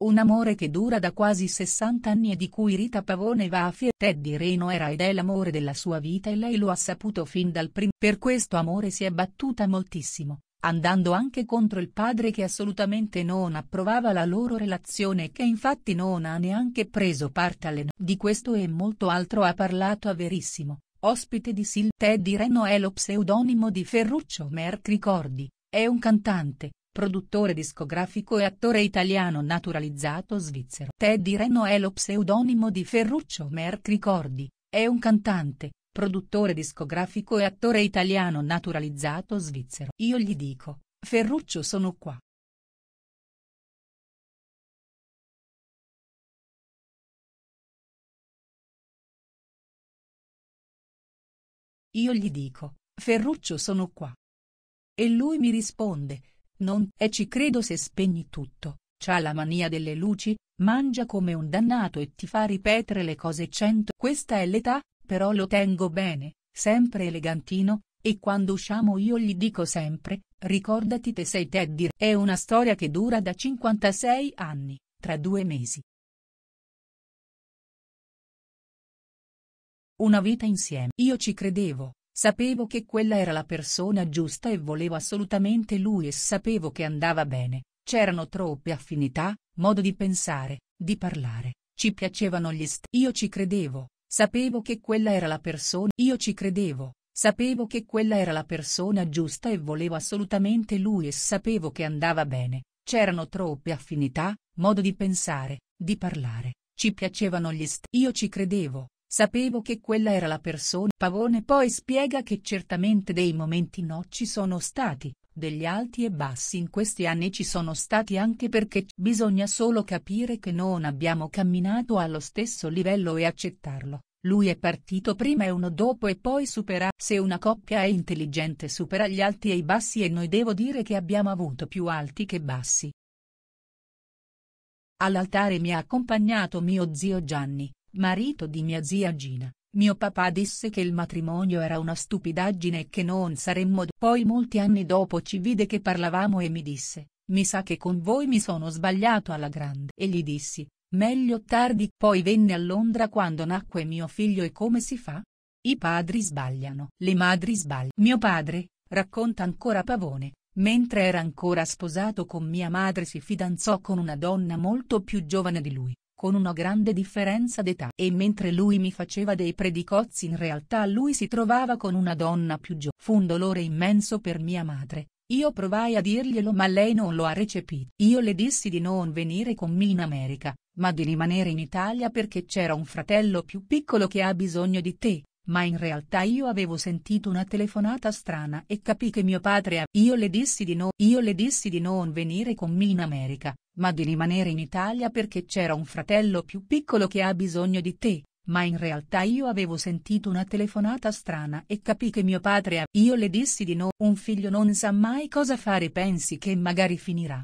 Un amore che dura da quasi 60 anni e di cui Rita Pavone va a fiere. Teddy Reno era ed è l'amore della sua vita e lei lo ha saputo fin dal primo. Per questo amore si è battuta moltissimo, andando anche contro il padre che assolutamente non approvava la loro relazione e che infatti non ha neanche preso parte alle no. Di questo e molto altro ha parlato a Verissimo, ospite di Sil. Teddy Reno è lo pseudonimo di Ferruccio Merc Ricordi, è un cantante produttore discografico e attore italiano naturalizzato svizzero. Teddy Reno è lo pseudonimo di Ferruccio Merck Ricordi, è un cantante, produttore discografico e attore italiano naturalizzato svizzero. Io gli dico, Ferruccio sono qua. Io gli dico, Ferruccio sono qua. E lui mi risponde, non e ci credo se spegni tutto, c'ha la mania delle luci, mangia come un dannato e ti fa ripetere le cose cento. Questa è l'età, però lo tengo bene, sempre elegantino, e quando usciamo io gli dico sempre, ricordati te sei Teddy. È una storia che dura da 56 anni, tra due mesi. Una vita insieme. Io ci credevo, Sapevo che quella era la persona giusta e volevo assolutamente lui e sapevo che andava bene, c'erano troppe affinità, modo di pensare, di parlare, ci piacevano gli st... Io ci credevo, sapevo che quella era la persona... Io ci credevo, sapevo che quella era la persona giusta e volevo assolutamente lui e sapevo che andava bene, c'erano troppe affinità, modo di pensare, di parlare, ci piacevano gli st... Io ci credevo, Sapevo che quella era la persona. Pavone poi spiega che certamente dei momenti no ci sono stati, degli alti e bassi in questi anni ci sono stati anche perché bisogna solo capire che non abbiamo camminato allo stesso livello e accettarlo. Lui è partito prima e uno dopo e poi supera. Se una coppia è intelligente supera gli alti e i bassi e noi devo dire che abbiamo avuto più alti che bassi. All'altare mi ha accompagnato mio zio Gianni, marito di mia zia Gina, mio papà disse che il matrimonio era una stupidaggine e che non saremmo... Poi molti anni dopo ci vide che parlavamo e mi disse, mi sa che con voi mi sono sbagliato alla grande. E gli dissi, meglio tardi. Poi venne a Londra quando nacque mio figlio e come si fa? I padri sbagliano. Le madri sbagliano. Mio padre, racconta ancora Pavone, mentre era ancora sposato con mia madre si fidanzò con una donna molto più giovane di lui, con una grande differenza d'età e mentre lui mi faceva dei predicozzi in realtà lui si trovava con una donna più giovane. Fu un dolore immenso per mia madre, io provai a dirglielo ma lei non lo ha recepito. Io le dissi di non venire con me in America, ma di rimanere in Italia perché c'era un fratello più piccolo che ha bisogno di te, ma in realtà io avevo sentito una telefonata strana e capì che mio padre Io le dissi di no, io le dissi di non venire con me in America, ma di rimanere in Italia perché c'era un fratello più piccolo che ha bisogno di te. Ma in realtà io avevo sentito una telefonata strana e capì che mio padre Io le dissi di no, un figlio non sa mai cosa fare pensi che magari finirà,